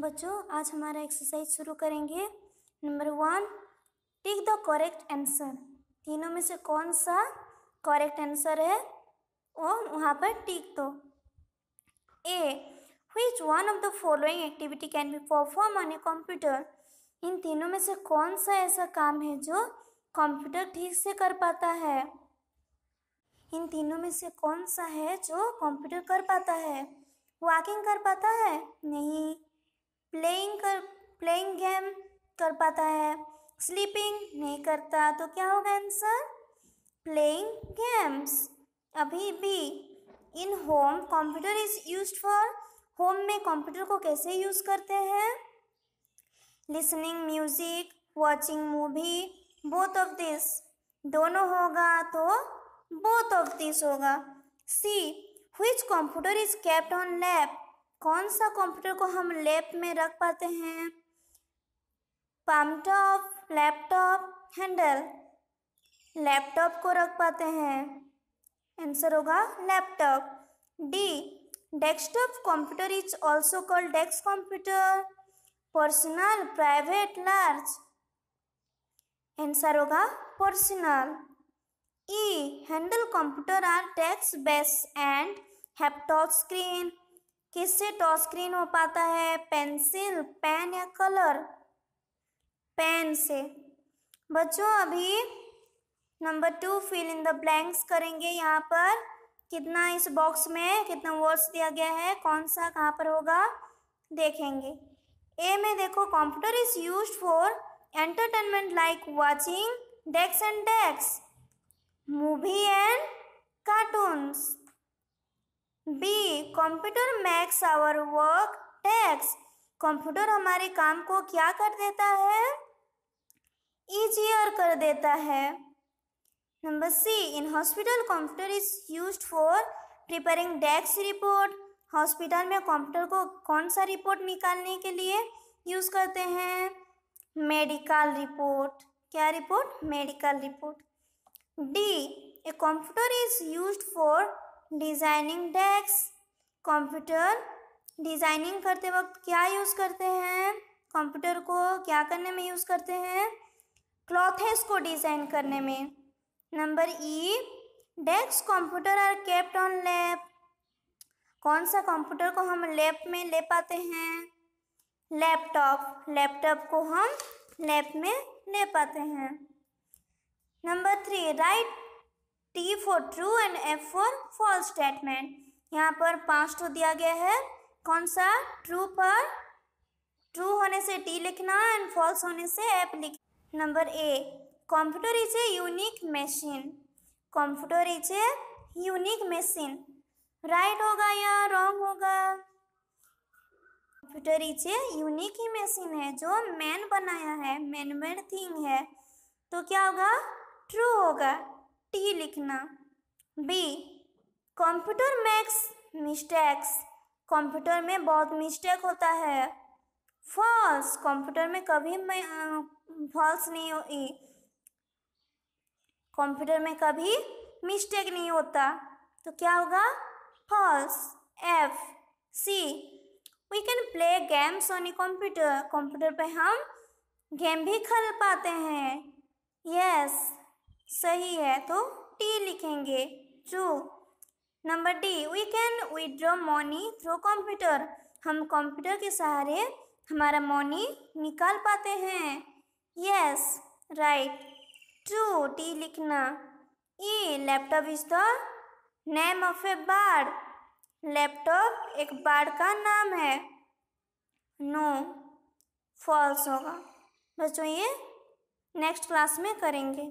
बच्चों आज हमारा एक्सरसाइज शुरू करेंगे number one tick the correct answer तीनों में से कौन सा करेक्ट आंसर है वो वहाँ पर टिक दो A which one of the following activity can be perform on a computer इन तीनों में से कौन सा ऐसा काम है जो कंप्यूटर ठीक से कर पाता है इन तीनों में से कौन सा है जो कंप्यूटर कर पाता है वॉकिंग कर पाता है नहीं प्लेइंग कर प्लेइंग गेम कर पाता है स्लीपिंग नहीं करता तो क्या होगा आंसर प्लेइंग गेम्स अभी भी in home computer is use for home में कंप्यूटर को कैसे यूज़ करते हैं listening music watching movie both of this दोनों होगा तो बोथ ऑफ दिस होगा सी हुई computer is kept on lap कौन सा कंप्यूटर को हम लैब में रख पाते हैं पामटॉप लैपटॉप हैंडल लैपटॉप को रख पाते हैं आंसर होगा laptop D desktop computer is also called dash computer personal private large answer होगा personal E e, handle computer are dash base and laptop screen किससे टॉच स्क्रीन हो पाता है पेंसिल पेन या कलर पेन से बच्चों अभी number two fill in the blanks करेंगे यहाँ पर कितना इस बॉक्स में कितना वर्ड्स दिया गया है कौन सा कहाँ पर होगा देखेंगे ए में देखो computer is use for entertainment like watching dash and dash movie and B computer makes our work tax computer हमारे काम को क्या कर देता है ईजियर कर देता है number C in hospital computer is use for preparing dash report hospital में कंप्यूटर को कौन सा रिपोर्ट निकालने के लिए यूज़ करते हैं मेडिकल रिपोर्ट क्या report medical report D A computer is use for designing dash computer designing करते वक्त क्या यूज़ करते हैं कंप्यूटर को क्या करने में यूज़ करते हैं क्लॉथेस को डिज़ाइन करने में number E dash computer are kept on lap कौन सा कंप्यूटर को हम लैब में ले पाते हैं लैपटॉप लैपटॉप को हम लैब में ले पाते हैं number three write T for true and F for false statement. यहाँ पर पांच तो दिया गया है कौन सा ट्रू पर ट्रू होने से टी लिखना एंड फॉल्स होने से एप लिख number A computer is a unique machine computer is a unique machine right होगा या रॉन्ग होगा कंप्यूटर इज ए यूनिक ही मशीन है जो मैन बनाया है मैनमेड थिंग है तो क्या होगा ट्रू होगा टी लिखना B computer makes mistakes computer में बहुत मिस्टेक होता है फॉल्स कंप्यूटर में कभी मैं फॉल्स नहीं होती कंप्यूटर में कभी मिस्टेक नहीं होता तो क्या होगा false F C we can play games on a computer computer पे हम गेम भी खेल पाते हैं यस yes. सही है तो टी लिखेंगे true number D we can withdraw money through computer हम कंप्यूटर के सहारे हमारा मनी निकाल पाते हैं यस राइट टू टी लिखना E laptop is the name of a bird laptop एक बार्ड का नाम है नो फॉल्स होगा बच्चों ये नेक्स्ट क्लास में करेंगे